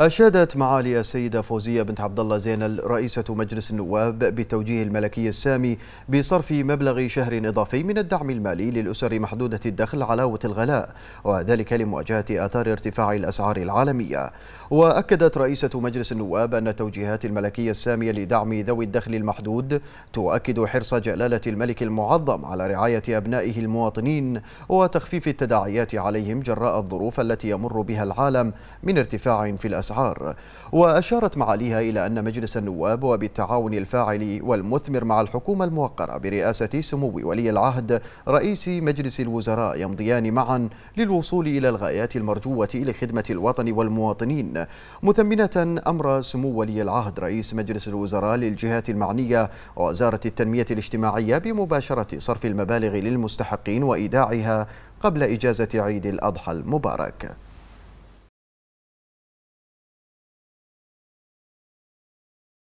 أشادت معالي السيدة فوزية بنت عبد الله زينل رئيسة مجلس النواب بالتوجيه الملكي السامي بصرف مبلغ شهر إضافي من الدعم المالي للأسر محدودة الدخل علاوة الغلاء وذلك لمواجهة آثار ارتفاع الأسعار العالمية وأكدت رئيسة مجلس النواب أن التوجيهات الملكية السامية لدعم ذوي الدخل المحدود تؤكد حرص جلالة الملك المعظم على رعاية أبنائه المواطنين وتخفيف التداعيات عليهم جراء الظروف التي يمر بها العالم من ارتفاع في الأسعار الأسعار وأشارت معاليها إلى أن مجلس النواب وبالتعاون الفاعل والمثمر مع الحكومة الموقرة برئاسة سمو ولي العهد رئيس مجلس الوزراء يمضيان معا للوصول إلى الغايات المرجوة لخدمة الوطن والمواطنين مثمنة أمر سمو ولي العهد رئيس مجلس الوزراء للجهات المعنية ووزارة التنمية الاجتماعية بمباشرة صرف المبالغ للمستحقين وإيداعها قبل إجازة عيد الأضحى المبارك